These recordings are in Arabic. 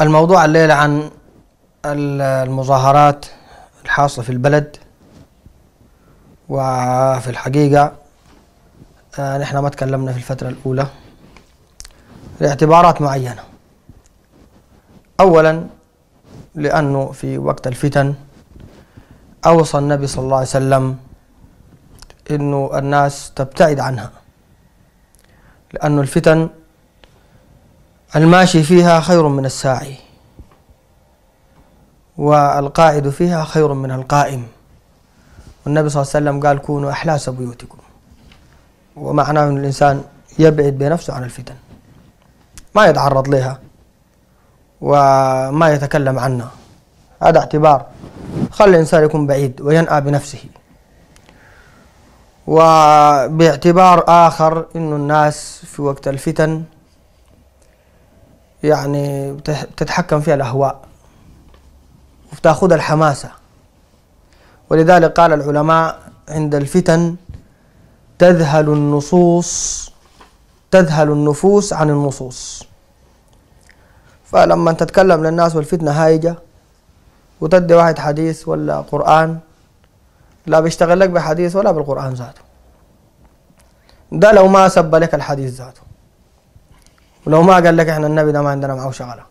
الموضوع الليلة عن المظاهرات الحاصلة في البلد وفي الحقيقة آه، نحن ما تكلمنا في الفترة الأولى لاعتبارات معينة أولا لأنه في وقت الفتن أوصى النبي صلى الله عليه وسلم أنه الناس تبتعد عنها لأنه الفتن الماشي فيها خير من الساعي والقاعد فيها خير من القائم والنبي صلى الله عليه وسلم قال كونوا أحلاس بيوتكم ومعناه أن الإنسان يبعد بنفسه عن الفتن ما يتعرض لها وما يتكلم عنها هذا اعتبار خلي الإنسان يكون بعيد وينأى بنفسه وباعتبار آخر أن الناس في وقت الفتن يعني بتتحكم فيها الأهواء وبتاخذ الحماسة ولذلك قال العلماء عند الفتن تذهل النصوص تذهل النفوس عن النصوص فلما تتكلم للناس والفتنة هايجة وتدي واحد حديث ولا قرآن لا بيشتغل لك بحديث ولا بالقرآن ذاته ده لو ما سب لك الحديث ذاته ولو ما قال لك احنا النبي ده ما عندنا معه شغله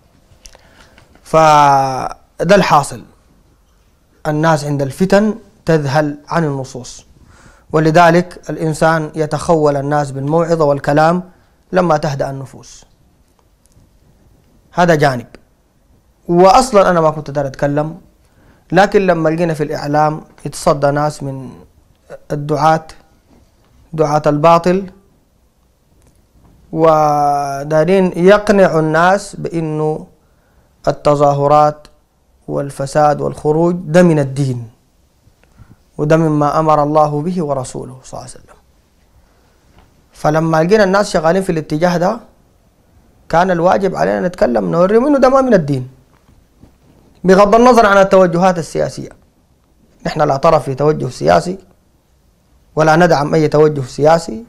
فده الحاصل الناس عند الفتن تذهل عن النصوص ولذلك الانسان يتخول الناس بالموعظه والكلام لما تهدا النفوس هذا جانب واصلا انا ما كنت اقدر اتكلم لكن لما لقينا في الاعلام يتصدى ناس من الدعاه دعاه الباطل ودارين يقنعوا الناس بأنه التظاهرات والفساد والخروج ده من الدين وده مما أمر الله به ورسوله صلى الله عليه وسلم فلما لقينا الناس شغالين في الاتجاه ده كان الواجب علينا نتكلم نوري انه ده ما من الدين بغض النظر عن التوجهات السياسيه نحن لا طرف في توجه سياسي ولا ندعم اي توجه سياسي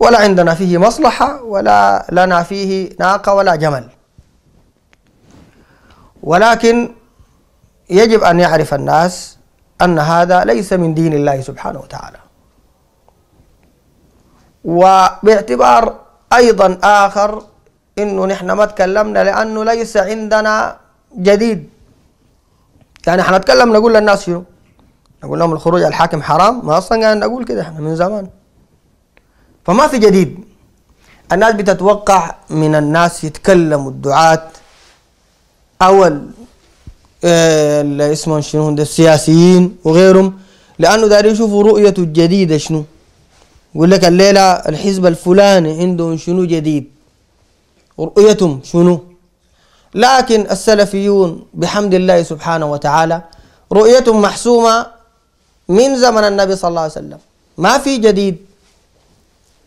ولا عندنا فيه مصلحة ولا لنا فيه ناقة ولا جمل ولكن يجب أن يعرف الناس أن هذا ليس من دين الله سبحانه وتعالى وباعتبار أيضا آخر إنه نحن ما تكلمنا لأنه ليس عندنا جديد يعني احنا نتكلم نقول للناس شنو نقول لهم الخروج على الحاكم حرام ما أصلا قاعد نقول كده احنا من زمان فما في جديد الناس بتتوقع من الناس يتكلموا الدعاة أو آه، اللي اسمهم شنو السياسيين وغيرهم لأنه دارين يشوفوا رؤية جديدة شنو يقول لك الليلة الحزب الفلاني عندهم شنو جديد رؤيتهم شنو لكن السلفيون بحمد الله سبحانه وتعالى رؤيتهم محسومة من زمن النبي صلى الله عليه وسلم ما في جديد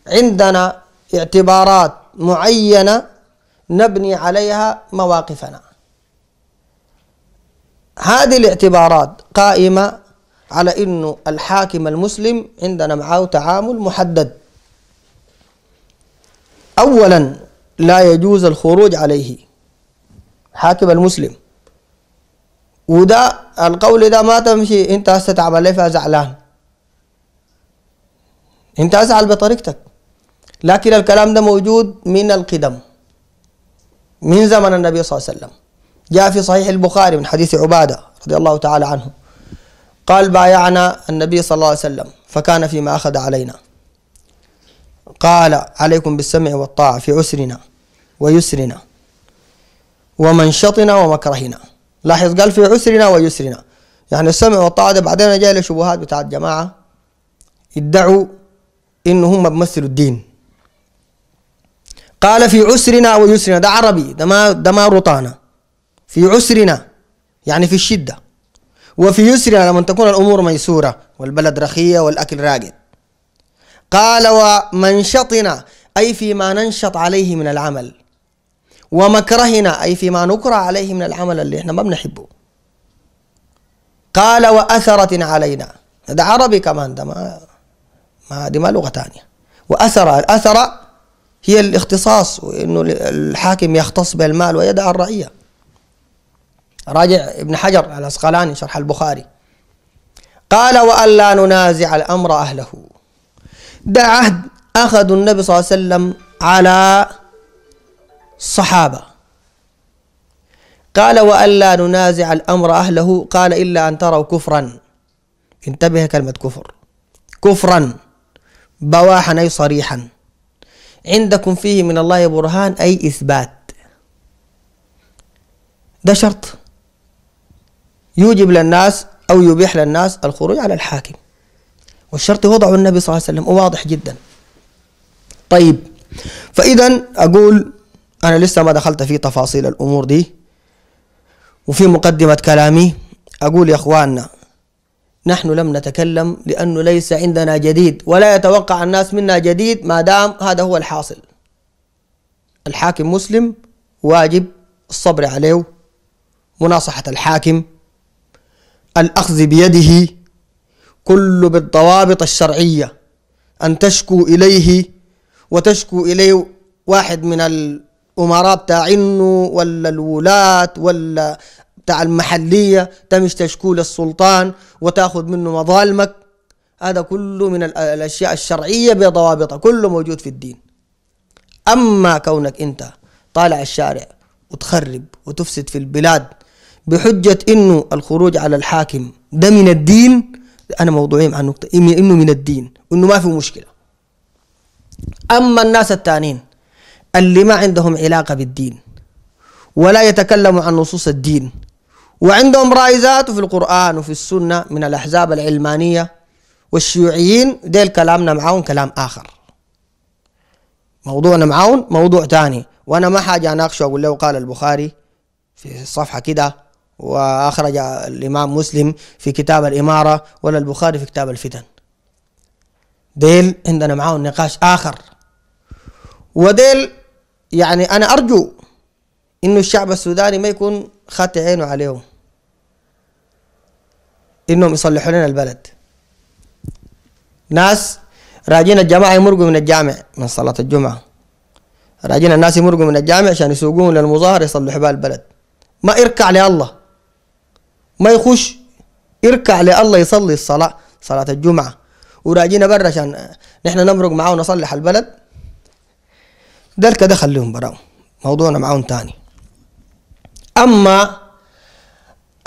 عندنا اعتبارات معينة نبني عليها مواقفنا هذه الاعتبارات قائمة على أنه الحاكم المسلم عندنا معه تعامل محدد أولا لا يجوز الخروج عليه حاكم المسلم وده القول ده ما تمشي انت هسه تعمل ليه فيها زعلان انت ازعل بطريقتك لكن الكلام ده موجود من القدم من زمن النبي صلى الله عليه وسلم جاء في صحيح البخاري من حديث عبادة رضي الله تعالى عنه قال بايعنا النبي صلى الله عليه وسلم فكان فيما أخذ علينا قال عليكم بالسمع والطاعة في عسرنا ويسرنا ومنشطنا ومكرهنا لاحظ قال في عسرنا ويسرنا يعني السمع والطاعة ده بعدين جاي لشبهات بتاعت جماعة يدعوا إنه هم بمثلوا الدين قال في عسرنا ويسرنا ده عربي ده ما ده ما رطانه في عسرنا يعني في الشده وفي يسرنا لما تكون الامور ميسوره والبلد رخيه والاكل راقد قال ومنشطنا اي فيما ننشط عليه من العمل ومكرهنا اي فيما نكره عليه من العمل اللي احنا ما بنحبه قال وأثرة علينا ده عربي كمان ده ما ما دي ما لغة تانية وأثر أثر هي الاختصاص وانه الحاكم يختص بالمال ويدع الرعيه راجع ابن حجر العسقلاني شرح البخاري قال والا ننازع الامر اهله ده عهد اخذ النبي صلى الله عليه وسلم على الصحابه قال والا ننازع الامر اهله قال الا ان تروا كفرا انتبه كلمه كفر كفرا بواحا اي صريحا عندكم فيه من الله برهان أي إثبات ده شرط يوجب للناس أو يبيح للناس الخروج على الحاكم والشرط وضعه النبي صلى الله عليه وسلم وواضح جدا طيب فإذا أقول أنا لسه ما دخلت في تفاصيل الأمور دي وفي مقدمة كلامي أقول يا أخواننا نحن لم نتكلم لأنه ليس عندنا جديد ولا يتوقع الناس منا جديد ما دام هذا هو الحاصل الحاكم مسلم واجب الصبر عليه مناصحة الحاكم الأخذ بيده كل بالضوابط الشرعية أن تشكو إليه وتشكو إليه واحد من الأمراء بتاع ولا الولاة ولا تاع المحلية تمش تشكول السلطان وتاخذ منه مظالمك هذا كله من الأشياء الشرعية بضوابطها كله موجود في الدين أما كونك أنت طالع الشارع وتخرب وتفسد في البلاد بحجة أنه الخروج على الحاكم ده من الدين أنا موضوعي مع النقطة أنه من الدين وأنه ما في مشكلة أما الناس الثانيين اللي ما عندهم علاقة بالدين ولا يتكلموا عن نصوص الدين وعندهم رايزات في القرآن وفي السنة من الأحزاب العلمانية والشيوعيين ديل كلامنا معاهم كلام آخر موضوعنا معاهم موضوع تاني وأنا ما حاجة أناقشه أقول له قال البخاري في الصفحة كده وأخرج الإمام مسلم في كتاب الإمارة ولا البخاري في كتاب الفتن ديل عندنا معاهم نقاش آخر وديل يعني أنا أرجو إنه الشعب السوداني ما يكون خدت عينه عليهم انهم يصلحوا لنا البلد ناس راجين الجماعه يمرقوا من الجامع من صلاه الجمعه راجين الناس يمرقوا من الجامع عشان يسوقون للمظاهره يصلحوا بها البلد ما يركع لله ما يخش يركع لله يصلي الصلاه صلاه الجمعه وراجينا برا عشان نحن نمرق معاه ونصلح البلد ده الكده خليهم براهم موضوعنا معاهم تاني اما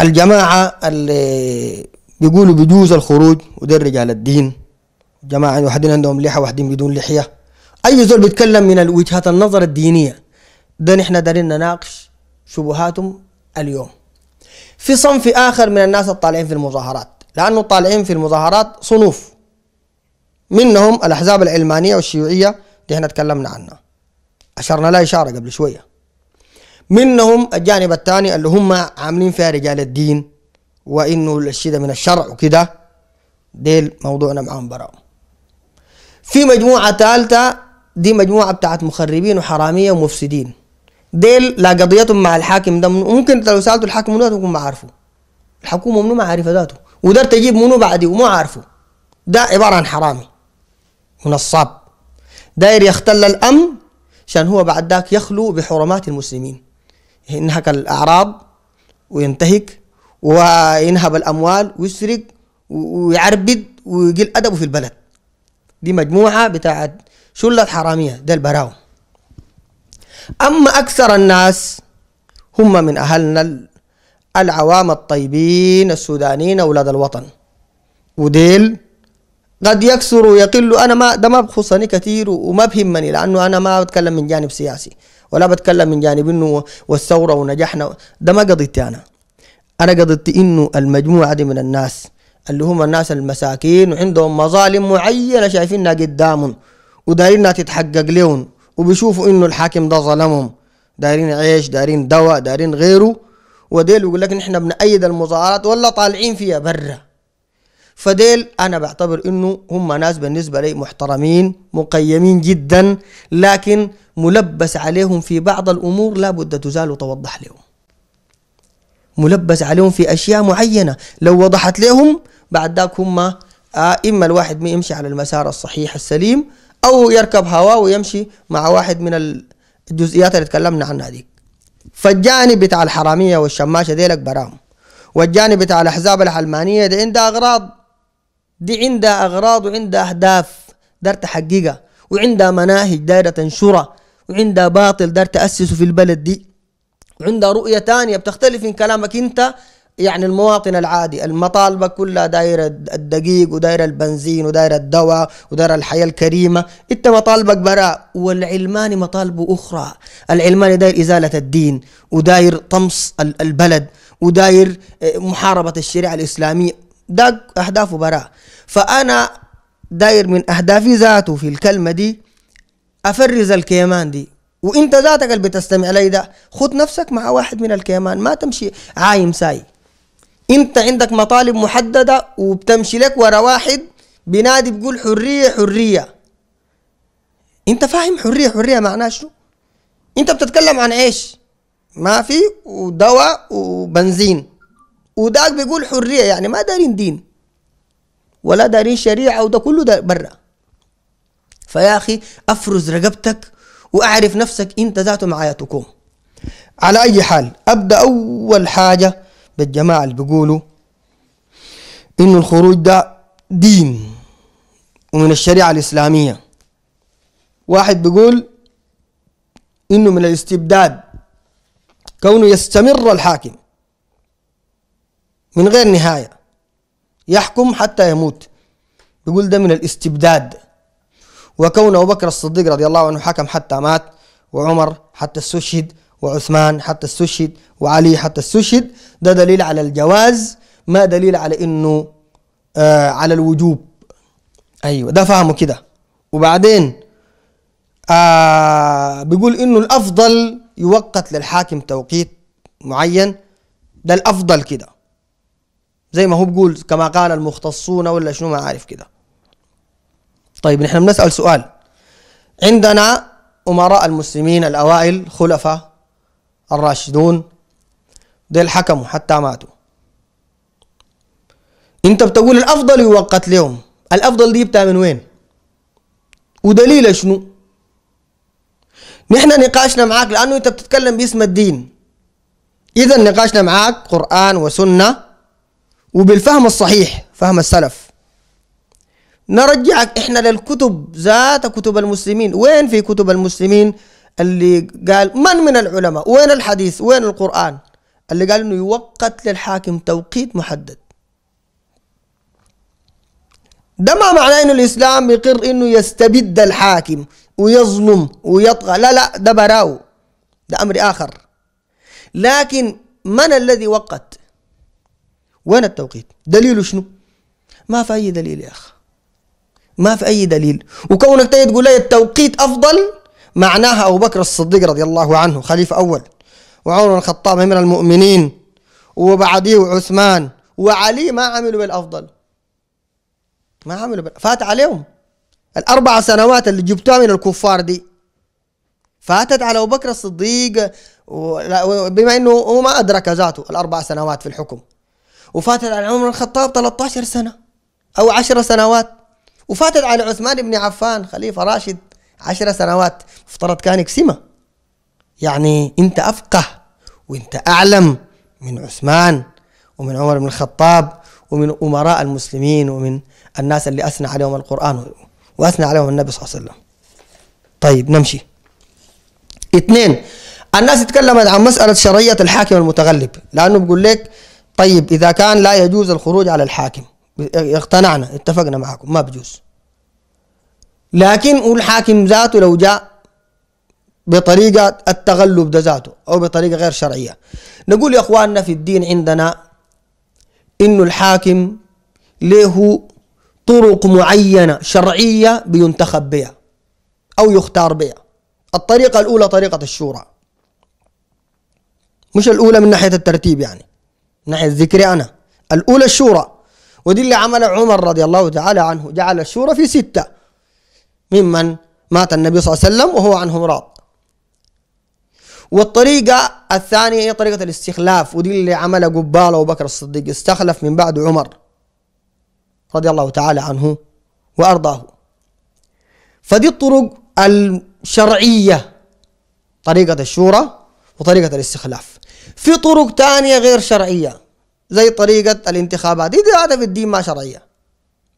الجماعة اللي بيقولوا بجوز الخروج وده رجال الدين جماعة واحدين عندهم لحية واحدين بدون لحية أي زول بيتكلم من وجهات النظر الدينية ده نحن دارين نناقش شبهاتهم اليوم في صنف آخر من الناس الطالعين في المظاهرات لأنه طالعين في المظاهرات صنوف منهم الأحزاب العلمانية والشيوعية دي احنا تكلمنا عنها أشرنا لها إشارة قبل شوية منهم الجانب الثاني اللي هم عاملين فيها رجال الدين وانه الشيء من الشرع وكده ديل موضوعنا معاهم برا في مجموعة ثالثة دي مجموعة بتاعت مخربين وحرامية ومفسدين ديل لا قضيتهم مع الحاكم ده ممكن لو سألتوا الحاكم منو تكون ما عارفه الحكومة منو ما عارفة ذاته ودار تجيب منو بعدي وما عارفه ده عبارة عن حرامي ونصاب داير يختل الأمن عشان هو بعد ذاك يخلو بحرمات المسلمين ينهك الأعراض وينتهك وينهب الأموال ويسرق ويعربد ويقل أدبه في البلد دي مجموعة بتاعت شلة حرامية ده البراو أما أكثر الناس هم من أهلنا العوام الطيبين السودانيين أولاد الوطن وديل قد يكسر ويقل أنا ما ده ما بخصني كثير وما بهمني لأنه أنا ما بتكلم من جانب سياسي ولا بتكلم من جانب انه والثوره ونجحنا ده ما قضيتي انا انا قضيتي انه المجموعه دي من الناس اللي هم الناس المساكين وعندهم مظالم معينه شايفينها قدامهم ودايرينها تتحقق لهم وبيشوفوا انه الحاكم ده ظلمهم دايرين عيش دايرين دواء دايرين غيره وديل يقول لك نحن بنأيد المظاهرات ولا طالعين فيها برا فديل انا بعتبر انه هم ناس بالنسبه لي محترمين مقيمين جدا لكن ملبس عليهم في بعض الأمور لابد تزال وتوضح لهم ملبس عليهم في أشياء معينة لو وضحت لهم بعد ذاك هم آه، إما الواحد يمشي على المسار الصحيح السليم أو يركب هواه ويمشي مع واحد من الجزئيات اللي تكلمنا عنها دي فالجانب بتاع الحرامية والشماشة ديلك براهم والجانب بتاع الأحزاب العلمانية دي عندها أغراض دي عندها أغراض وعندها أهداف دار تحققها وعندها مناهج دايرة تنشرها وعندها باطل دار تأسسه في البلد دي وعندها رؤية تانية بتختلف من كلامك انت يعني المواطن العادي المطالبة كلها دايرة الدقيق ودايرة البنزين ودايرة الدواء ودايرة الحياة الكريمة انت مطالبك براء والعلماني مطالبه أخرى العلماني داير إزالة الدين وداير طمس البلد وداير اه، محاربة الشريعة الإسلامية ده أهدافه براء فأنا داير من أهدافي ذاته في الكلمة دي افرز الكيمان دي وانت ذاتك اللي بتستمع لي ده خد نفسك مع واحد من الكيمان ما تمشي عايم ساي انت عندك مطالب محدده وبتمشي لك ورا واحد بينادي بيقول حريه حريه انت فاهم حريه حريه معناها شنو انت بتتكلم عن ايش ما في ودواء وبنزين وداك بيقول حريه يعني ما دارين دين ولا دارين شريعه وده كله دا برا فيا أخي أفرز رقبتك وأعرف نفسك أنت ذاته معايا تكون على أي حال أبدأ أول حاجة بالجماعة اللي بيقولوا إنه الخروج ده دين ومن الشريعة الإسلامية واحد بيقول إنه من الاستبداد كونه يستمر الحاكم من غير نهاية يحكم حتى يموت بيقول ده من الاستبداد وكون أبو بكر الصديق رضي الله عنه حكم حتى مات وعمر حتى استشهد وعثمان حتى استشهد وعلي حتى استشهد ده دليل على الجواز ما دليل على انه آه على الوجوب ايوه ده فهمه كده وبعدين آه بيقول انه الافضل يوقت للحاكم توقيت معين ده الافضل كده زي ما هو بيقول كما قال المختصون ولا شنو ما عارف كده طيب نحن بنسأل سؤال عندنا أمراء المسلمين الأوائل خلفاء الراشدون ديل حكموا حتى ماتوا انت بتقول الافضل يوقت لهم الافضل دي بتاع من وين ودليل شنو نحن نقاشنا معاك لانه انت بتتكلم باسم الدين اذا نقاشنا معاك قران وسنه وبالفهم الصحيح فهم السلف نرجعك احنا للكتب ذات كتب المسلمين وين في كتب المسلمين اللي قال من من العلماء وين الحديث وين القرآن اللي قال انه يوقت للحاكم توقيت محدد ده ما معناه انه الاسلام يقر انه يستبد الحاكم ويظلم ويطغى لا لا ده براو ده امر اخر لكن من الذي وقت وين التوقيت دليله شنو ما في اي دليل يا اخي ما في أي دليل وكونك تيجي تقول لي التوقيت أفضل معناها أبو بكر الصديق رضي الله عنه خليفة أول وعمر الخطاب من المؤمنين وبعديه عثمان وعلي ما عملوا بالأفضل ما عملوا بالأفضل. فات عليهم الأربع سنوات اللي جبتوها من الكفار دي فاتت على أبو بكر الصديق بما أنه هو ما أدرك ذاته الأربع سنوات في الحكم وفاتت على عمر الخطاب 13 سنة أو 10 سنوات وفاتت على عثمان بن عفان خليفة راشد عشر سنوات افترض كان يقسمها يعني انت افقه وانت اعلم من عثمان ومن عمر بن الخطاب ومن امراء المسلمين ومن الناس اللي اثنى عليهم القران واثنى عليهم النبي صلى الله عليه وسلم. طيب نمشي. اثنين الناس اتكلمت عن مساله شرعيه الحاكم المتغلب لانه بيقول لك طيب اذا كان لا يجوز الخروج على الحاكم اقتنعنا اتفقنا معاكم ما بجوز لكن والحاكم ذاته لو جاء بطريقة التغلب ده ذاته أو بطريقة غير شرعية نقول يا أخواننا في الدين عندنا إنه الحاكم له طرق معينة شرعية بينتخب بها أو يختار بها الطريقة الأولى طريقة الشورى مش الأولى من ناحية الترتيب يعني من ناحية ذكري أنا الأولى الشورى ودي اللي عمله عمر رضي الله تعالى عنه جعل الشورى في ستة ممن مات النبي صلى الله عليه وسلم وهو عنهم راض والطريقة الثانية هي طريقة الاستخلاف ودي اللي عمل قبال أبو بكر الصديق استخلف من بعد عمر رضي الله تعالى عنه وأرضاه فدي الطرق الشرعية طريقة الشورى وطريقة الاستخلاف في طرق تانية غير شرعية زي طريقة الانتخابات دي, هذا في الدين ما شرعية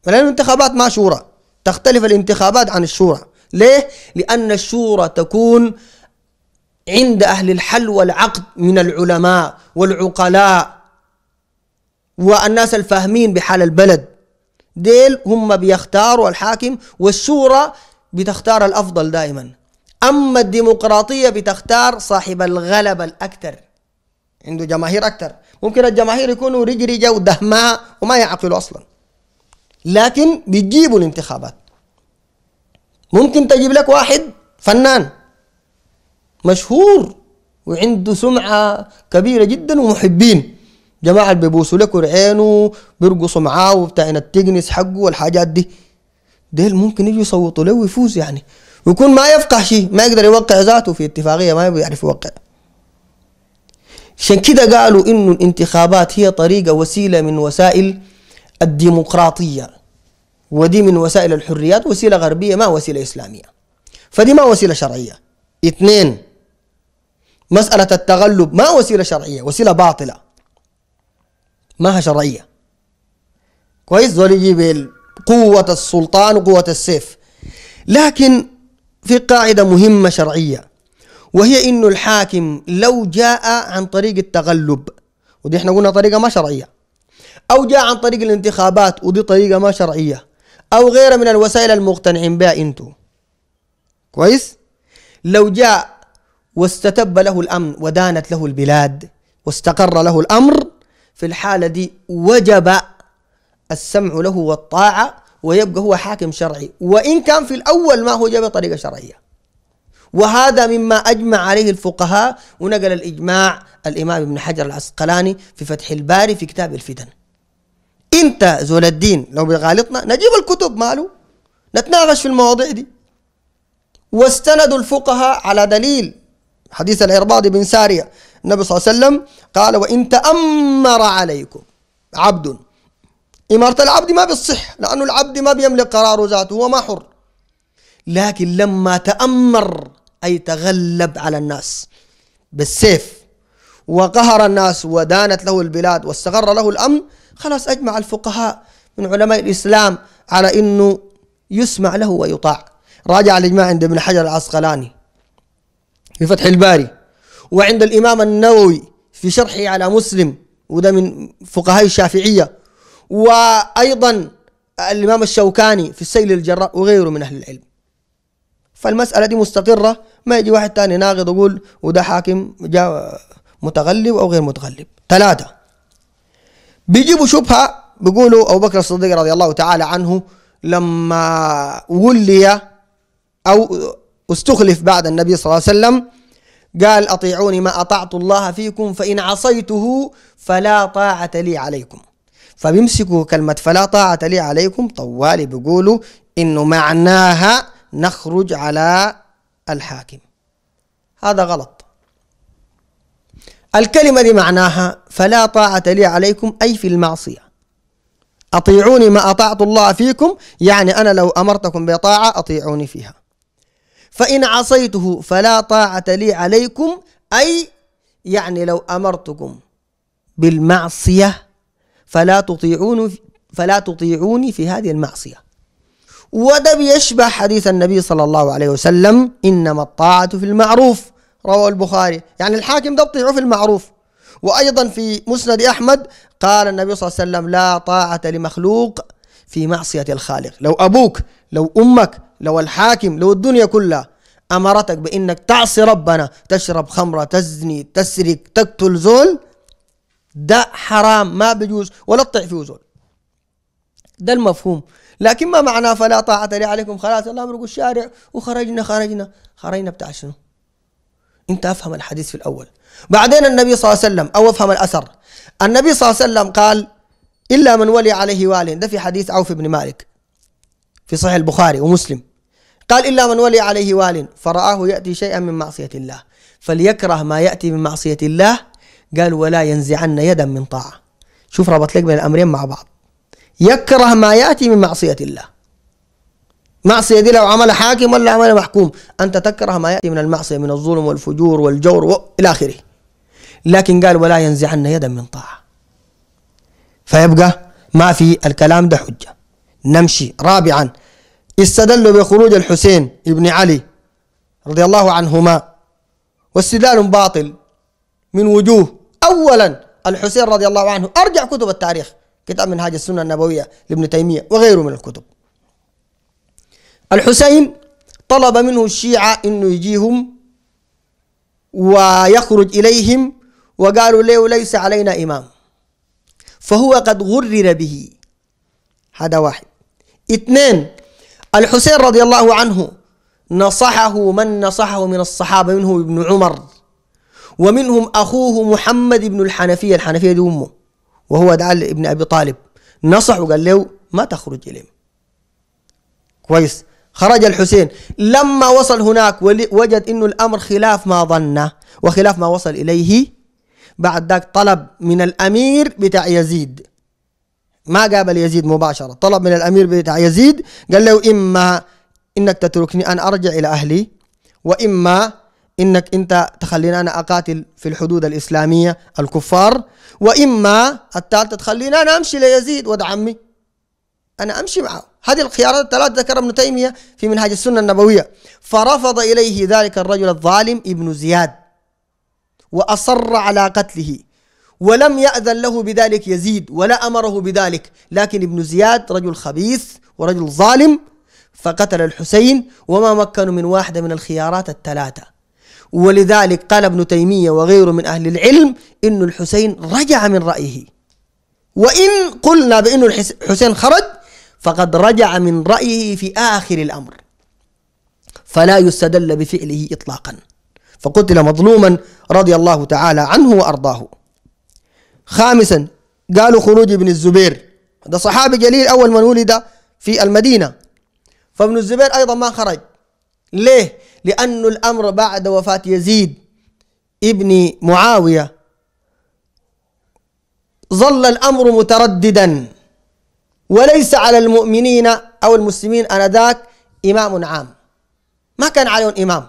لأن الانتخابات ما شورى تختلف الانتخابات عن الشورى ليه؟ لأن الشورى تكون عند أهل الحل والعقد من العلماء والعقلاء والناس الفاهمين بحال البلد ديل هم بيختاروا الحاكم والشورى بتختار الأفضل دائما أما الديمقراطية بتختار صاحب الغلبة الأكثر عنده جماهير أكثر ممكن الجماهير يكونوا رجرجة ودهماء وما يعقلوا أصلا لكن بيجيبوا الانتخابات ممكن تجيب لك واحد فنان مشهور وعنده سمعة كبيرة جدا ومحبين جماعة بيبوسوا لك ورعينه بيرقصوا معاه وبتاعين التجنس حقه والحاجات دي ديل ممكن يجوا يصوتوا له ويفوز يعني ويكون ما يفقه شيء ما يقدر يوقع ذاته في اتفاقية ما يعرف يوقع عشان كده قالوا انه الانتخابات هي طريقة وسيلة من وسائل الديمقراطية ودي من وسائل الحريات وسيلة غربية ما وسيلة إسلامية فدي ما وسيلة شرعية اثنين مسألة التغلب ما وسيلة شرعية وسيلة باطلة ماها شرعية كويس زول يجيب قوة السلطان وقوة السيف لكن في قاعدة مهمة شرعية وهي انه الحاكم لو جاء عن طريق التغلب ودي احنا قلنا طريقه ما شرعيه او جاء عن طريق الانتخابات ودي طريقه ما شرعيه او غيرها من الوسائل المقتنعين بها انتو كويس لو جاء واستتب له الامن ودانت له البلاد واستقر له الامر في الحاله دي وجب السمع له والطاعه ويبقى هو حاكم شرعي وان كان في الاول ما هو جاب طريقه شرعيه وهذا مما أجمع عليه الفقهاء ونقل الإجماع الإمام ابن حجر العسقلاني في فتح الباري في كتاب الفتن أنت زول الدين لو بغالطنا نجيب الكتب ماله نتناقش في المواضيع دي واستندوا الفقهاء على دليل حديث العرباض بن سارية النبي صلى الله عليه وسلم قال وإن تأمر عليكم عبد إمارة العبد ما بتصح لأنه العبد ما بيملك قراره ذاته هو ما حر لكن لما تأمر أي تغلب على الناس بالسيف وقهر الناس ودانت له البلاد واستقر له الأمن خلاص أجمع الفقهاء من علماء الإسلام على أنه يسمع له ويطاع راجع الإجماع عند ابن حجر العسقلاني في فتح الباري وعند الإمام النووي في شرحه على مسلم وده من فقهاء الشافعية وأيضا الإمام الشوكاني في السيل الجراء وغيره من أهل العلم فالمسألة دي مستقرة ما يجي واحد تاني ناقض يقول وده حاكم جا متغلب أو غير متغلب ثلاثة بيجيبوا شبهة بيقولوا أبو بكر الصديق رضي الله تعالى عنه لما ولي أو استخلف بعد النبي صلى الله عليه وسلم قال أطيعوني ما أطعت الله فيكم فإن عصيته فلا طاعة لي عليكم فبيمسكوا كلمة فلا طاعة لي عليكم طوالي بيقولوا إنه معناها نخرج على الحاكم هذا غلط الكلمة دي معناها فلا طاعة لي عليكم أي في المعصية أطيعوني ما أطعت الله فيكم يعني أنا لو أمرتكم بطاعة أطيعوني فيها فإن عصيته فلا طاعة لي عليكم أي يعني لو أمرتكم بالمعصية فلا تطيعوني فلا تطيعوني في هذه المعصية وده بيشبه حديث النبي صلى الله عليه وسلم إنما الطاعة في المعروف رواه البخاري يعني الحاكم ده بطيعه في المعروف وأيضا في مسند أحمد قال النبي صلى الله عليه وسلم لا طاعة لمخلوق في معصية الخالق لو أبوك لو أمك لو الحاكم لو الدنيا كلها أمرتك بإنك تعصي ربنا تشرب خمرة تزني تسرق تقتل زول ده حرام ما بيجوز ولا تطيع فيه زول ده المفهوم لكن ما معناه فلا طاعة لي عليكم خلاص يلا امرقوا الشارع وخرجنا خرجنا خرجنا بتاع شنو؟ انت افهم الحديث في الاول بعدين النبي صلى الله عليه وسلم او افهم الاثر النبي صلى الله عليه وسلم قال الا من ولي عليه وال ده في حديث عوف بن مالك في صحيح البخاري ومسلم قال الا من ولي عليه وال فرآه ياتي شيئا من معصية الله فليكره ما ياتي من معصية الله قال ولا ينزعن يدا من طاعة شوف ربط لك بين الامرين مع بعض يكره ما يأتي من معصية الله معصية دي لو عمل حاكم ولا عمل محكوم أنت تكره ما يأتي من المعصية من الظلم والفجور والجور وإلى آخره لكن قال ولا ينزعن يدا من طاعة فيبقى ما في الكلام ده حجة نمشي رابعا استدلوا بخروج الحسين ابن علي رضي الله عنهما واستدلال باطل من وجوه أولا الحسين رضي الله عنه أرجع كتب التاريخ كتاب منهاج السنة النبوية لابن تيمية وغيره من الكتب الحسين طلب منه الشيعة أنه يجيهم ويخرج إليهم وقالوا له ليس علينا إمام فهو قد غرر به هذا واحد اثنين الحسين رضي الله عنه نصحه من نصحه من الصحابة منهم ابن عمر ومنهم أخوه محمد بن الحنفية الحنفية دي أمه وهو دعا لابن ابي طالب نصح وقال له ما تخرج اليهم كويس خرج الحسين لما وصل هناك وجد انه الامر خلاف ما ظنه وخلاف ما وصل اليه بعد ذاك طلب من الامير بتاع يزيد ما قابل يزيد مباشره طلب من الامير بتاع يزيد قال له اما انك تتركني ان ارجع الى اهلي واما انك انت تخلينا انا اقاتل في الحدود الاسلاميه الكفار واما الثالثه تخلينا انا امشي ليزيد ولد عمي انا امشي معه هذه الخيارات الثلاث ذكر ابن تيميه في منهاج السنه النبويه فرفض اليه ذلك الرجل الظالم ابن زياد واصر على قتله ولم ياذن له بذلك يزيد ولا امره بذلك لكن ابن زياد رجل خبيث ورجل ظالم فقتل الحسين وما مكنوا من واحده من الخيارات الثلاثه ولذلك قال ابن تيمية وغيره من أهل العلم إن الحسين رجع من رأيه وإن قلنا بأن الحسين خرج فقد رجع من رأيه في آخر الأمر فلا يستدل بفعله إطلاقا فقتل مظلوما رضي الله تعالى عنه وأرضاه خامسا قالوا خروج ابن الزبير هذا صحابي جليل أول من ولد في المدينة فابن الزبير أيضا ما خرج ليه؟ لأن الأمر بعد وفاة يزيد ابن معاوية ظل الأمر مترددا وليس على المؤمنين أو المسلمين آنذاك إمام عام ما كان عليهم إمام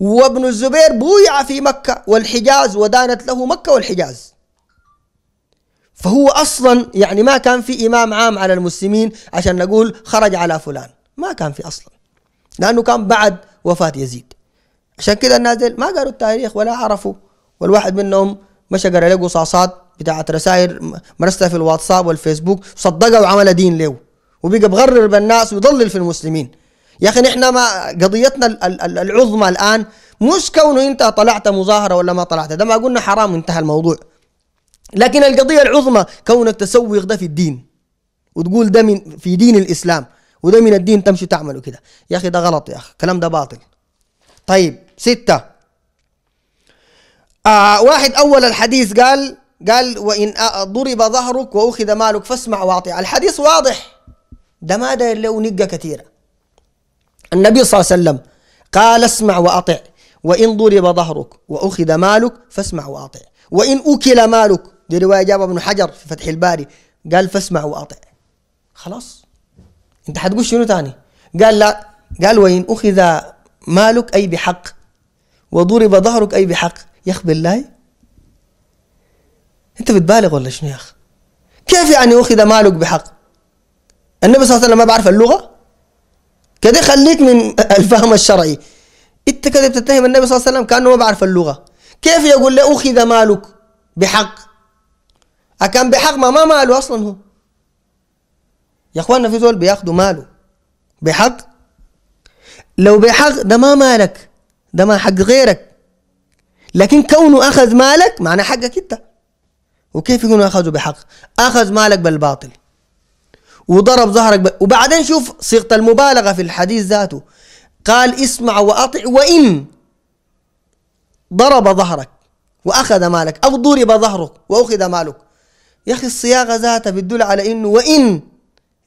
وابن الزبير بويع في مكة والحجاز ودانت له مكة والحجاز فهو أصلا يعني ما كان في إمام عام على المسلمين عشان نقول خرج على فلان ما كان في أصلا لأنه كان بعد وفاة يزيد عشان كده الناس ما قالوا التاريخ ولا عرفوا والواحد منهم مشى قرا له قصاصات بتاعت رسائل مرسلها في الواتساب والفيسبوك صدقها وعمل دين له وبقى بغرر بالناس ويضلل في المسلمين يا اخي نحن ما قضيتنا العظمى الان مش كونه انت طلعت مظاهره ولا ما طلعت ده ما قلنا حرام انتهى الموضوع لكن القضيه العظمى كونك تسوق ده في الدين وتقول ده من في دين الاسلام وده من الدين تمشي تعملوا كده يا اخي ده غلط يا اخي الكلام ده باطل طيب ستة آه واحد أول الحديث قال قال وإن ضرب ظهرك وأخذ مالك فاسمع واطيع الحديث واضح ده ما داير له نقة كثيرة النبي صلى الله عليه وسلم قال اسمع وأطع وإن ضرب ظهرك وأخذ مالك فاسمع وأطع وإن أكل مالك دي رواية جابها ابن حجر في فتح الباري قال فاسمع وأطع خلاص انت حتقول شنو تاني قال لا قال وين أخذ مالك أي بحق وضرب ظهرك أي بحق يا اخ بالله أنت بتبالغ ولا شنو يا أخ كيف يعني أخذ مالك بحق النبي صلى الله عليه وسلم ما بعرف اللغة كده خليك من الفهم الشرعي أنت كده بتتهم النبي صلى الله عليه وسلم كأنه ما بعرف اللغة كيف يقول لي أخذ مالك بحق أكان بحق ما ما ماله أصلا هو يا اخوانا في زول بياخدوا ماله بحق لو بحق ده ما مالك ده ما حق غيرك لكن كونه اخذ مالك معناه حقك انت وكيف يكون اخذوا بحق اخذ مالك بالباطل وضرب ظهرك ب... وبعدين شوف صيغه المبالغه في الحديث ذاته قال اسمع واطع وان ضرب ظهرك واخذ مالك او ضرب ظهرك واخذ مالك يا اخي الصياغه ذاتها بتدل على انه وان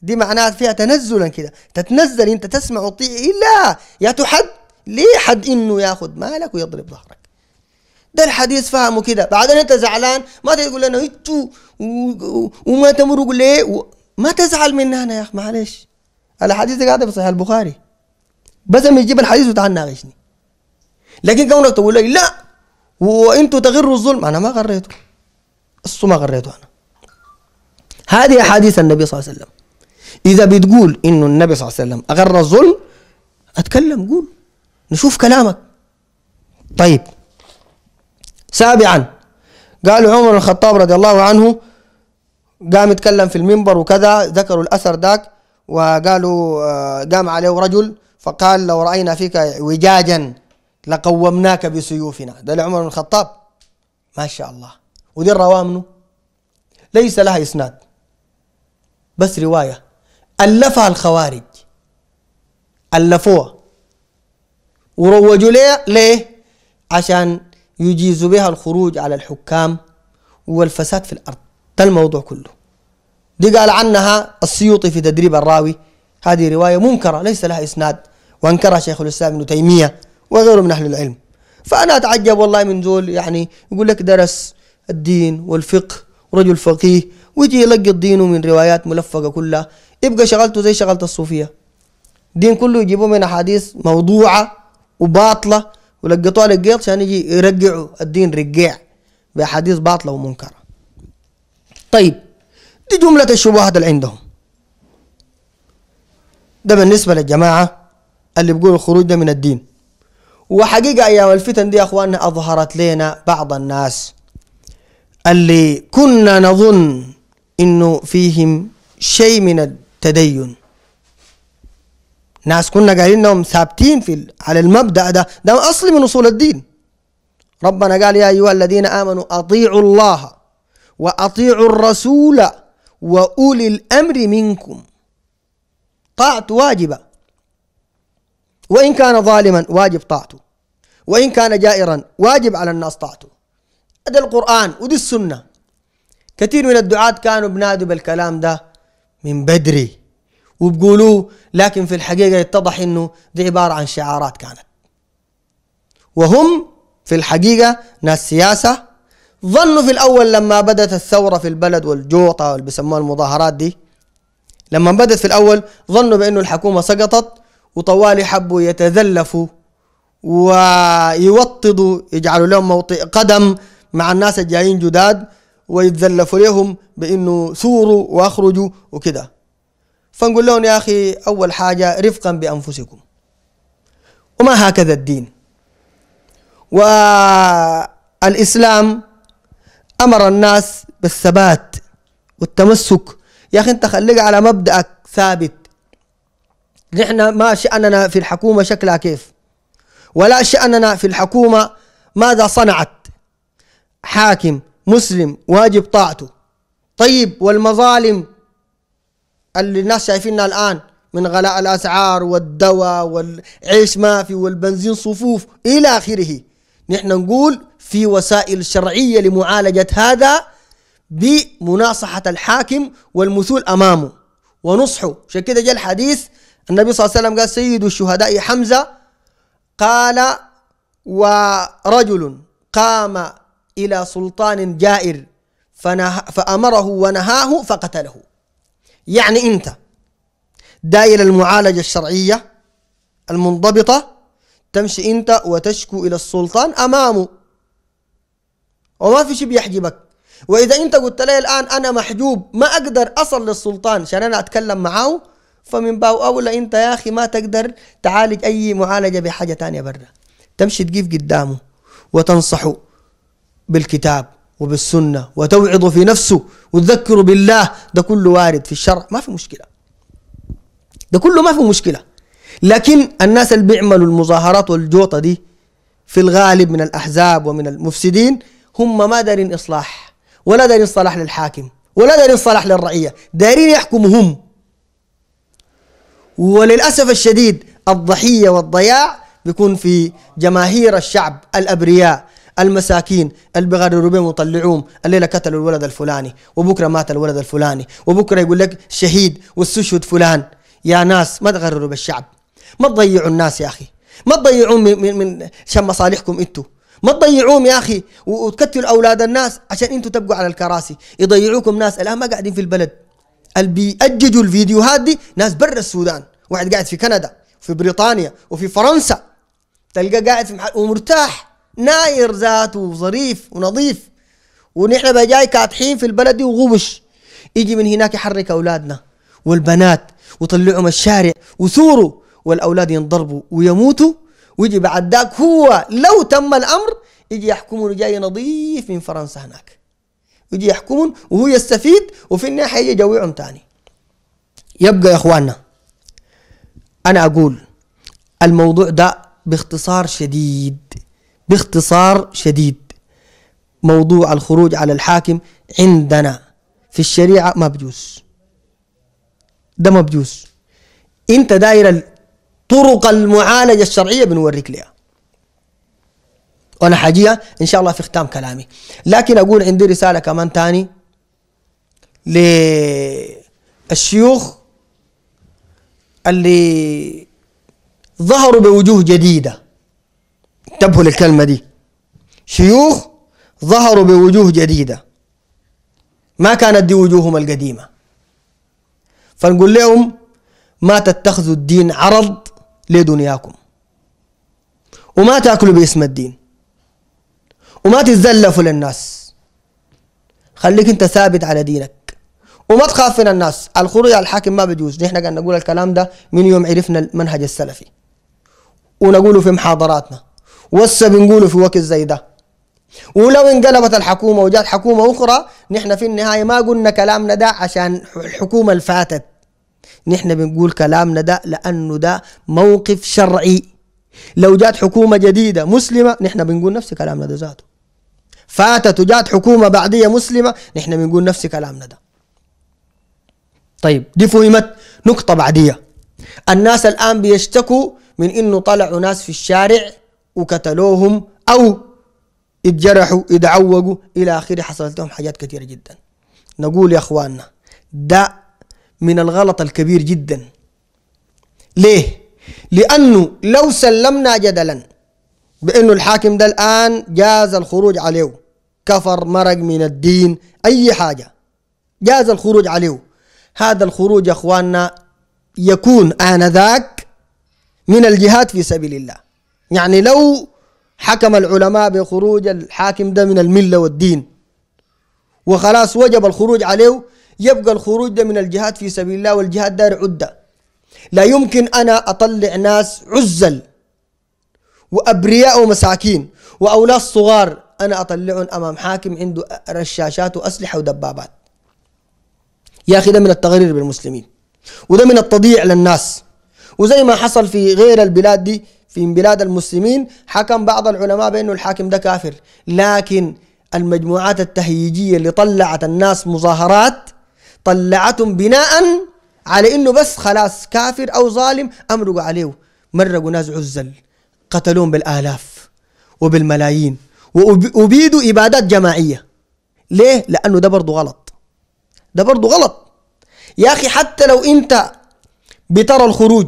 دي معناها فيها تنزلا كده تتنزل انت تسمع وتطيع الا يا تحد ليه حد انه ياخذ مالك ويضرب ظهرك ده الحديث فهمه كده بعدين انت زعلان ما تقول انا انتوا وما تمرق ليه ما تزعل من هنا يا اخي معلش الحديث قاعده في صحيح البخاري بس لما يجيب الحديث وتعال ناقشني لكن كونك تقول لي لا وانتوا تغروا الظلم انا ما غريته الصوم ما غريته انا هذه احاديث النبي صلى الله عليه وسلم اذا بتقول انه النبي صلى الله عليه وسلم اغر الظلم اتكلم قول نشوف كلامك طيب سابعا قال عمر الخطاب رضي الله عنه قام يتكلم في المنبر وكذا ذكروا الاثر ذاك وقالوا آه، قام عليه رجل فقال لو راينا فيك وجاجا لقومناك بسيوفنا ده لعمر بن الخطاب ما شاء الله ودي الروامنه منه ليس لها اسناد بس روايه ألفها الخوارج ألفوها وروجوا ليه ليه عشان يجيزوا بها الخروج على الحكام والفساد في الأرض ده الموضوع كله دي قال عنها السيوطي في تدريب الراوي هذه رواية منكرة ليس لها إسناد وأنكرها شيخ الإسلام ابن تيمية وغيره من أهل العلم فأنا أتعجب والله من زول يعني يقول لك درس الدين والفقه رجل فقيه ويجي يلقط دينه من روايات ملفقة كلها يبقى شغلته زي شغلة الصوفية دين كله يجيبوا من أحاديث موضوعة وباطلة ولقطوها لقيط عشان يجي يرجعوا الدين رجع بأحاديث باطلة ومنكرة طيب دي جملة الشبهات اللي عندهم ده بالنسبة للجماعة اللي بيقولوا الخروج ده من الدين وحقيقة أيام الفتن دي يا أخواننا أظهرت لنا بعض الناس اللي كنا نظن إنه فيهم شيء من تدين ناس كنا قايلين انهم ثابتين في على المبدا ده ده اصل من اصول الدين ربنا قال يا ايها الذين امنوا اطيعوا الله واطيعوا الرسول واولي الامر منكم طاعته واجبه وان كان ظالما واجب طاعته وان كان جائرا واجب على الناس طاعته هذا القران ودي السنه كثير من الدعاة كانوا بنادوا بالكلام ده من بدري وبقولوه لكن في الحقيقة يتضح أنه دي عبارة عن شعارات كانت وهم في الحقيقة ناس سياسة ظنوا في الأول لما بدأت الثورة في البلد والجوطة اللي بيسموها المظاهرات دي لما بدأت في الأول ظنوا بأنه الحكومة سقطت وطوالي حبوا يتذلفوا ويوطدوا يجعلوا لهم موطئ قدم مع الناس الجايين جداد ويتزلفوا لهم بانه ثوروا واخرجوا وكده فنقول لهم يا اخي اول حاجه رفقا بانفسكم وما هكذا الدين والاسلام امر الناس بالثبات والتمسك يا اخي انت خليك على مبدأك ثابت نحن ما شأننا في الحكومة شكلها كيف ولا شأننا في الحكومة ماذا صنعت حاكم مسلم واجب طاعته طيب والمظالم اللي الناس شايفينها الآن من غلاء الأسعار والدواء والعيش ما في والبنزين صفوف إلى آخره نحن نقول في وسائل شرعية لمعالجة هذا بمناصحة الحاكم والمثول أمامه ونصحه عشان كده جاء الحديث النبي صلى الله عليه وسلم قال سيد الشهداء حمزة قال ورجل قام إلى سلطان جائر فنه فأمره ونهاه فقتله يعني أنت داير المعالجة الشرعية المنضبطة تمشي أنت وتشكو إلى السلطان أمامه وما في شيء بيحجبك وإذا أنت قلت لي الآن أنا محجوب ما أقدر أصل للسلطان عشان أنا أتكلم معاه فمن باو أولى أنت يا أخي ما تقدر تعالج أي معالجة بحاجة تانية برا تمشي تقيف قدامه وتنصحه بالكتاب وبالسنة وتوعظ في نفسه وتذكر بالله ده كله وارد في الشرع ما في مشكلة ده كله ما في مشكلة لكن الناس اللي بيعملوا المظاهرات والجوطة دي في الغالب من الأحزاب ومن المفسدين هم ما دارين إصلاح ولا دارين صلاح للحاكم ولا دارين صلاح للرعية دارين يحكموا هم وللأسف الشديد الضحية والضياع بيكون في جماهير الشعب الأبرياء المساكين اللي بيغادروا بهم ويطلعوهم الليله قتلوا الولد الفلاني وبكره مات الولد الفلاني وبكره يقول لك شهيد واستشهد فلان يا ناس ما تغرروا بالشعب ما تضيعوا الناس يا اخي ما تضيعوهم من, من, من عشان مصالحكم انتوا ما تضيعوهم يا اخي وتقتلوا اولاد الناس عشان انتوا تبقوا على الكراسي يضيعوكم ناس الان ما قاعدين في البلد اللي بيأججوا الفيديوهات دي ناس برا السودان واحد قاعد في كندا في بريطانيا وفي فرنسا تلقى قاعد في محل ومرتاح ناير ذاته وظريف ونظيف ونحن بجاي كاتحين في البلد دي وغبش يجي من هناك يحرك اولادنا والبنات وطلعهم الشارع وثوروا والاولاد ينضربوا ويموتوا ويجي بعد ذاك هو لو تم الامر يجي يحكمون جاي نظيف من فرنسا هناك يجي يحكمون وهو يستفيد وفي النهايه يجي يجوعهم ثاني يبقى يا اخواننا انا اقول الموضوع ده باختصار شديد باختصار شديد موضوع الخروج على الحاكم عندنا في الشريعة ما بجوز ده ما بجوز انت داير طرق المعالجة الشرعية بنوريك ليها وانا حاجية ان شاء الله في ختام كلامي لكن اقول عندي رسالة كمان تاني للشيوخ اللي ظهروا بوجوه جديدة انتبهوا للكلمة دي شيوخ ظهروا بوجوه جديدة ما كانت دي وجوههم القديمة فنقول لهم ما تتخذوا الدين عرض لدنياكم وما تاكلوا باسم الدين وما تتزلفوا للناس خليك انت ثابت على دينك وما تخاف من الناس الخروج على الحاكم ما بيجوز نحن قاعد نقول الكلام ده من يوم عرفنا المنهج السلفي ونقوله في محاضراتنا وسه بنقوله في وقت زي ده ولو انقلبت الحكومة وجات حكومة أخرى نحن في النهاية ما قلنا كلامنا ده عشان الحكومة اللي فاتت نحن بنقول كلامنا ده لأنه ده موقف شرعي لو جات حكومة جديدة مسلمة نحن بنقول نفس كلامنا ده ذاته فاتت وجات حكومة بعدية مسلمة نحن بنقول نفس كلامنا ده طيب دي فهمت نقطة بعدية الناس الآن بيشتكوا من إنه طلعوا ناس في الشارع وقتلوهم أو اتجرحوا اتعوقوا إلى آخره حصلت لهم حاجات كثيرة جدا نقول يا أخواننا ده من الغلط الكبير جدا ليه؟ لأنه لو سلمنا جدلا بأنه الحاكم ده الآن جاز الخروج عليه كفر مرق من الدين أي حاجة جاز الخروج عليه هذا الخروج يا أخواننا يكون آنذاك من الجهاد في سبيل الله يعني لو حكم العلماء بخروج الحاكم ده من الملة والدين وخلاص وجب الخروج عليه يبقى الخروج ده من الجهاد في سبيل الله والجهاد دار عدة لا يمكن أنا أطلع ناس عزل وأبرياء ومساكين وأولاد صغار أنا أطلعهم أمام حاكم عنده رشاشات وأسلحة ودبابات يا أخي ده من التغرير بالمسلمين وده من التضييع للناس وزي ما حصل في غير البلاد دي في بلاد المسلمين حكم بعض العلماء بأنه الحاكم ده كافر لكن المجموعات التهييجية اللي طلعت الناس مظاهرات طلعتهم بناء على انه بس خلاص كافر او ظالم امرقوا عليه مرقوا ناس عزل قتلوهم بالالاف وبالملايين وابيدوا ابادات جماعيه ليه؟ لانه ده برضه غلط ده برضه غلط يا اخي حتى لو انت بترى الخروج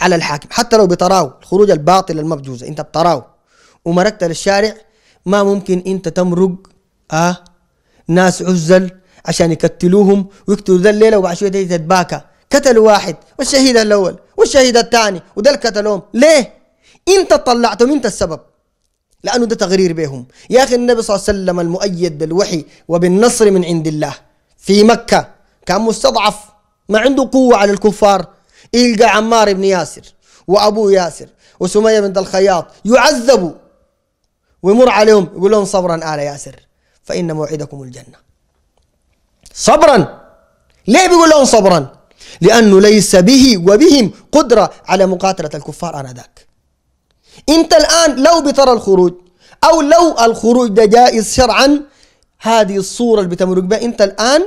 على الحاكم حتى لو بتراو الخروج الباطل المبجوزة انت بتراو ومرقت للشارع ما ممكن انت تمرق آه ناس عزل عشان يقتلوهم ويقتلوا ذا الليلة وبعد شوية تتباكى قتل واحد والشهيد الأول والشهيد الثاني وده قتلهم ليه؟ انت طلعتهم انت السبب لأنه ده تغرير بهم يا أخي النبي صلى الله عليه وسلم المؤيد بالوحي وبالنصر من عند الله في مكة كان مستضعف ما عنده قوة على الكفار إلقى عمار بن ياسر وأبو ياسر وسمية بنت الخياط يعذبوا ويمر عليهم يقول لهم صبرا آل ياسر فإن موعدكم الجنة صبرا ليه بيقول لهم صبرا لأنه ليس به وبهم قدرة على مقاتلة الكفار آنذاك أنت الآن لو بترى الخروج أو لو الخروج ده جائز شرعا هذه الصورة اللي بتمرق بها أنت الآن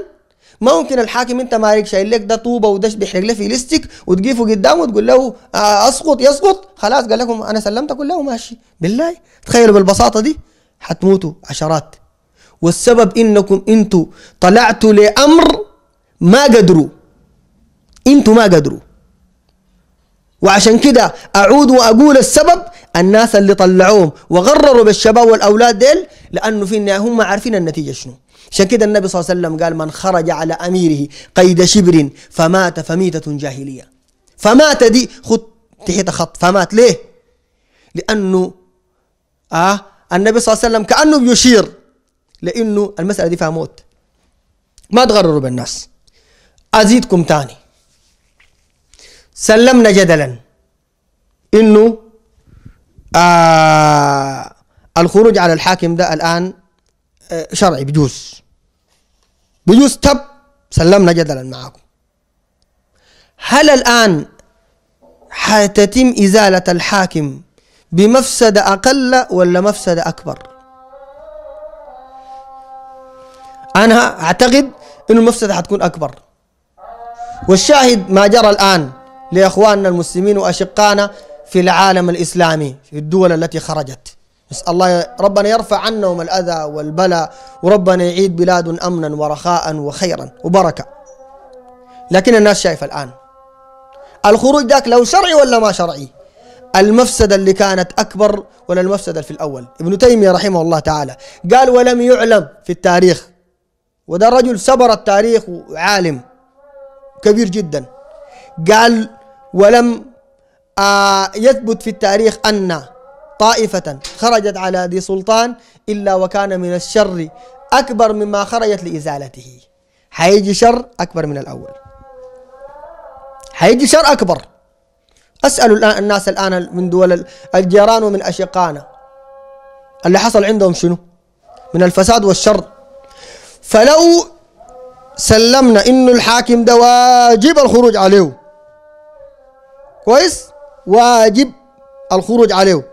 ممكن الحاكم انت مالك شايل لك ده طوبه وده بيحرق له في ليستك وتقيفه قدامه وتقول له آه، اسقط يسقط خلاص قال لكم انا سلمتك كله وماشي بالله تخيلوا بالبساطه دي حتموتوا عشرات والسبب انكم انتوا طلعتوا لامر ما قدروا انتوا ما قدروا وعشان كده اعود واقول السبب الناس اللي طلعوهم وغرروا بالشباب والاولاد ديل لانه في النهايه هم عارفين النتيجه شنو عشان كده النبي صلى الله عليه وسلم قال من خرج على اميره قيد شبر فمات فميته جاهليه فمات دي خد تحت خط فمات ليه؟ لانه آه النبي صلى الله عليه وسلم كانه بيشير لانه المساله دي فيها موت ما تغرروا بالناس ازيدكم تاني سلمنا جدلا انه آه الخروج على الحاكم ده الان شرعي بجوز بجوز تب سلمنا جدلا معاكم هل الآن حتتم إزالة الحاكم بمفسدة أقل ولا مفسدة أكبر أنا أعتقد أن المفسدة حتكون أكبر والشاهد ما جرى الآن لإخواننا المسلمين وأشقائنا في العالم الإسلامي في الدول التي خرجت نسأل الله ربنا يرفع عنهم الأذى والبلاء وربنا يعيد بلاد أمنا ورخاء وخيرا وبركة لكن الناس شايفة الآن الخروج ذاك لو شرعي ولا ما شرعي المفسدة اللي كانت أكبر ولا المفسدة في الأول ابن تيمية رحمه الله تعالى قال ولم يعلم في التاريخ وده رجل سبر التاريخ وعالم كبير جدا قال ولم آه يثبت في التاريخ أن طائفة خرجت على ذي سلطان إلا وكان من الشر أكبر مما خرجت لإزالته حيجي شر أكبر من الأول حيجي شر أكبر أسأل الآن الناس الآن من دول الجيران ومن أشقائنا اللي حصل عندهم شنو من الفساد والشر فلو سلمنا إنه الحاكم ده واجب الخروج عليه كويس واجب الخروج عليه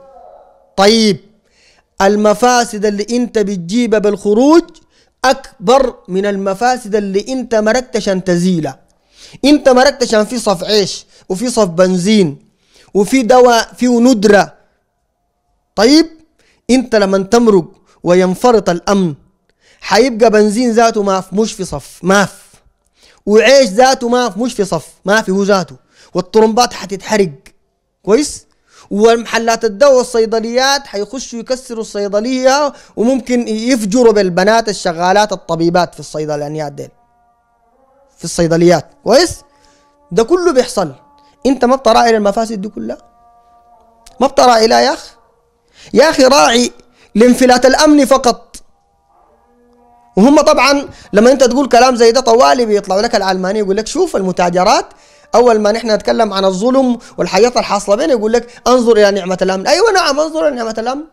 طيب المفاسد اللي انت بتجيبها بالخروج اكبر من المفاسد اللي انت مركت عشان تزيلها انت مركت عشان في صف عيش وفي صف بنزين وفي دواء فيه ندرة طيب انت لما تمرق وينفرط الامن حيبقى بنزين ذاته ما في مش في صف ما في وعيش ذاته ما في مش في صف ما في هو ذاته والطرمبات حتتحرق كويس ومحلات الدواء والصيدليات حيخشوا يكسروا الصيدليه وممكن يفجروا بالبنات الشغالات الطبيبات في الصيدلانيات يعني ديل في الصيدليات كويس ده كله بيحصل انت ما بتراعي المفاسد دي كلها ما بتراعي الى يا اخ يا اخي راعي لانفلات الامن فقط وهم طبعا لما انت تقول كلام زي ده طوالي بيطلعوا لك العلماني يقول لك شوف المتاجرات اول ما نحن نتكلم عن الظلم والحاجات الحاصله بين يقول لك انظر الى نعمه الامن ايوه نعم انظر الى نعمه الامن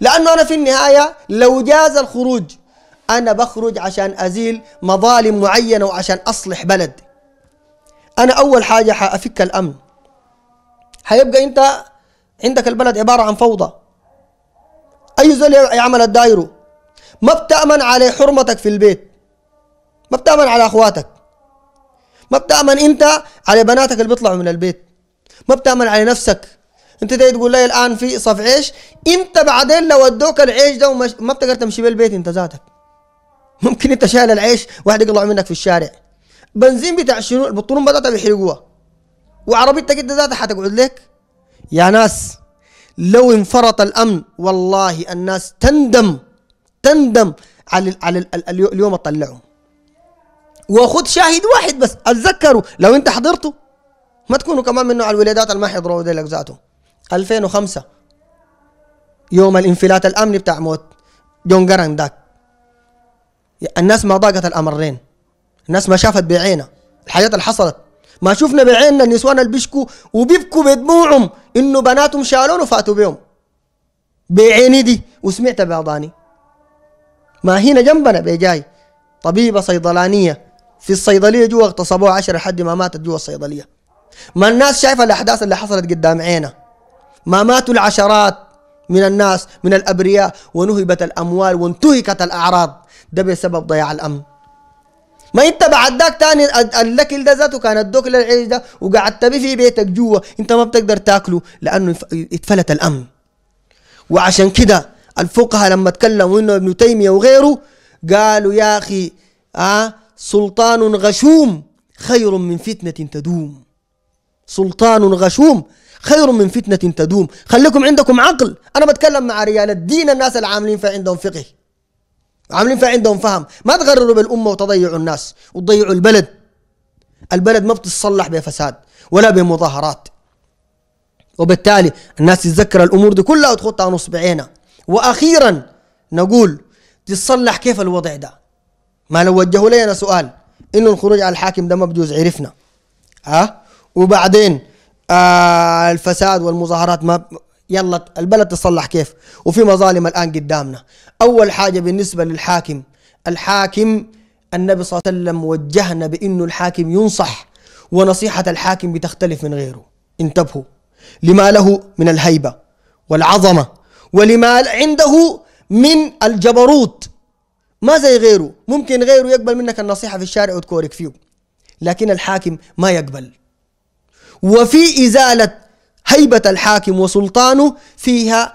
لانه انا في النهايه لو جاز الخروج انا بخرج عشان ازيل مظالم معينه وعشان اصلح بلد انا اول حاجه حافك الامن حيبقى انت عندك البلد عباره عن فوضى اي زول يعمل الدايره ما بتامن على حرمتك في البيت ما بتامن على اخواتك ما بتامن انت على بناتك اللي بيطلعوا من البيت ما بتامن على نفسك انت تيجي تقول لي الان في صف عيش انت بعدين لو ادوك العيش ده ومش... ما بتقدر تمشي بالبيت انت ذاتك ممكن انت شايل العيش واحد يطلع منك في الشارع بنزين بتاع شنو البطرون بدأت بيحرقوها وعربيتك انت ذاتها حتقعد لك يا ناس لو انفرط الامن والله الناس تندم تندم على على اليوم اطلعهم وخذ شاهد واحد بس اتذكروا لو انت حضرته ما تكونوا كمان من نوع الولادات اللي ما حضروا ديلك ذاته 2005 يوم الانفلات الامني بتاع موت جون جرام داك الناس ما ضاقت الامرين الناس ما شافت بعينها الحياه اللي حصلت ما شفنا بعيننا النسوان اللي بيشكوا وبيبكوا بدموعهم انه بناتهم شالون وفاتوا بيهم بعيني دي وسمعت بعضاني ما هنا جنبنا بيجاي طبيبه صيدلانيه في الصيدليه جوا اغتصبوها 10 لحد ما ماتت جوا الصيدليه ما الناس شايفه الاحداث اللي حصلت قدام عينا ما ماتوا العشرات من الناس من الابرياء ونهبت الاموال وانتهكت الاعراض ده بسبب ضياع الامن ما انت بعد ذاك تاني الاكل ده ذاته كان ادوك للعيش ده وقعدت به في بيتك جوا انت ما بتقدر تاكله لانه اتفلت الامن وعشان كده الفقهاء لما تكلموا انه ابن تيميه وغيره قالوا يا اخي اه سلطان غشوم خير من فتنة تدوم سلطان غشوم خير من فتنة تدوم خليكم عندكم عقل أنا بتكلم مع رجال الدين الناس اللي عاملين فعندهم فقه عاملين فعندهم فهم ما تغرروا بالأمة وتضيعوا الناس وتضيعوا البلد البلد ما بتتصلح بفساد ولا بمظاهرات وبالتالي الناس تتذكر الأمور دي كلها وتخطها نص بعينها وأخيرا نقول تتصلح كيف الوضع ده ما لو وجهوا لنا سؤال انه الخروج على الحاكم ده ما بجوز عرفنا ها أه؟ وبعدين آه الفساد والمظاهرات ما يلا البلد تصلح كيف وفي مظالم الان قدامنا اول حاجه بالنسبه للحاكم الحاكم النبي صلى الله عليه وسلم وجهنا بانه الحاكم ينصح ونصيحه الحاكم بتختلف من غيره انتبهوا لما له من الهيبه والعظمه ولما عنده من الجبروت ما زي غيره ممكن غيره يقبل منك النصيحة في الشارع وتكورك فيه لكن الحاكم ما يقبل وفي إزالة هيبة الحاكم وسلطانه فيها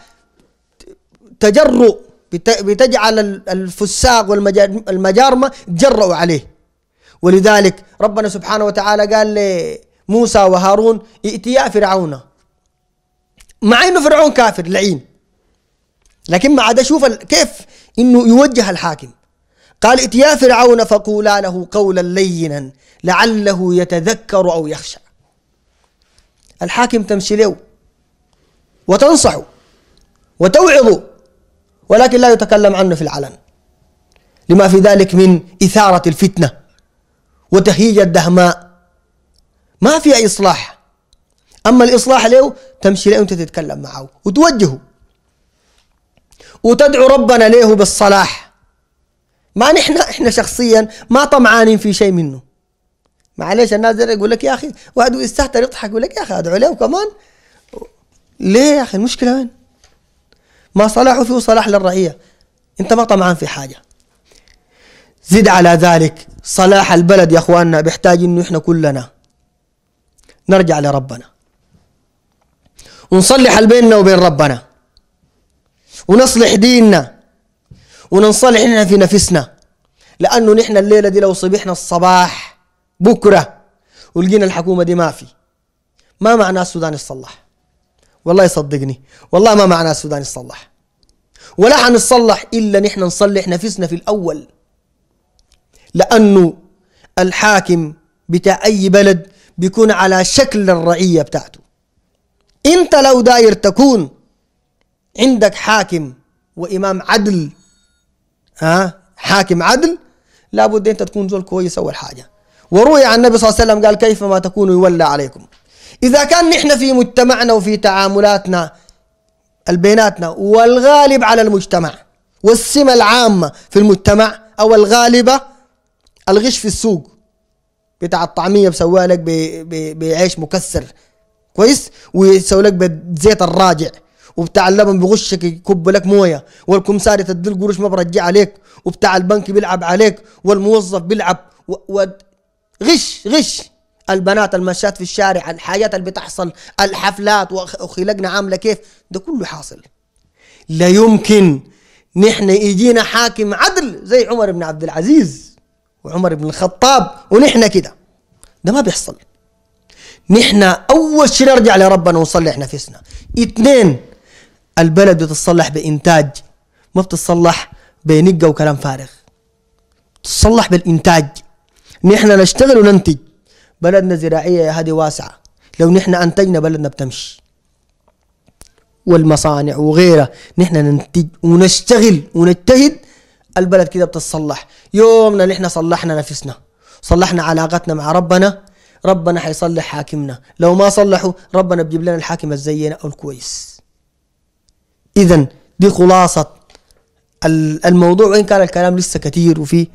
تجرؤ بتجعل الفساق والمجارمة جرؤوا عليه ولذلك ربنا سبحانه وتعالى قال لموسى وهارون ائتيا فرعون مع انه فرعون كافر لعين لكن ما عاد اشوف كيف انه يوجه الحاكم قال اتيا فرعون فقولا له قولا لينا لعله يتذكر او يخشى الحاكم تمشي له وتنصح وتوعظه ولكن لا يتكلم عنه في العلن لما في ذلك من إثارة الفتنة وتهيج الدهماء ما في أي إصلاح أما الإصلاح له تمشي له أنت تتكلم معه وتوجهه وتدعو ربنا له بالصلاح ما نحن احنا شخصيا ما طمعانين في شيء منه معلش الناس يقول لك يا اخي واحد يستهتر يضحك يقول لك يا اخي ادعو له كمان ليه يا اخي المشكله وين؟ ما صلاحه فيه صلاح للرعيه انت ما طمعان في حاجه زد على ذلك صلاح البلد يا اخواننا بيحتاج انه احنا كلنا نرجع لربنا ونصلح بيننا وبين ربنا ونصلح ديننا وننصلح نحن في نفسنا لانه نحن الليله دي لو صبحنا الصباح بكره ولقينا الحكومه دي ما في ما معنى السودان يصلح والله صدقني والله ما معنى السودان يصلح ولا حنتصلح الا نحن نصلح نفسنا في الاول لانه الحاكم بتاع اي بلد بيكون على شكل الرعيه بتاعته انت لو داير تكون عندك حاكم وإمام عدل ها حاكم عدل لابد أنت تكون زول كويس أول حاجة وروي عن النبي صلى الله عليه وسلم قال كيفما تكون يولى عليكم إذا كان نحن في مجتمعنا وفي تعاملاتنا البيناتنا والغالب على المجتمع والسمة العامة في المجتمع أو الغالبة الغش في السوق بتاع الطعمية بسوي لك بعيش مكسر كويس ويسوي لك بزيت الراجع وبتاع اللبن بغشك يكب لك مويه والكمساري تدي القروش ما برجع عليك وبتاع البنك بيلعب عليك والموظف بيلعب و... و... غش غش البنات المشات في الشارع الحاجات اللي بتحصل الحفلات وخلقنا عامله كيف ده كله حاصل لا يمكن نحن يجينا حاكم عدل زي عمر بن عبد العزيز وعمر بن الخطاب ونحن كده ده ما بيحصل نحن اول شيء نرجع لربنا ونصلح نفسنا اثنين البلد بتتصلح بإنتاج ما بتتصلح بنقة وكلام فارغ بتتصلح بالإنتاج نحن نشتغل وننتج بلدنا زراعية هذه واسعة لو نحن أنتجنا بلدنا بتمشي والمصانع وغيرها نحن ننتج ونشتغل ونجتهد البلد كده بتتصلح يومنا نحن صلحنا نفسنا صلحنا علاقتنا مع ربنا ربنا حيصلح حاكمنا لو ما صلحوا ربنا بيجيب لنا الحاكم الزينا او الكويس اذا دي خلاصه الموضوع وان كان الكلام لسه كتير وفي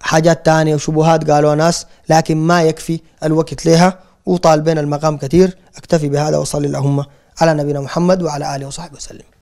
حاجات تانية وشبهات قالوها ناس لكن ما يكفي الوقت لها وطالبين المقام كتير اكتفي بهذا وصلي اللهم على نبينا محمد وعلى اله وصحبه وسلم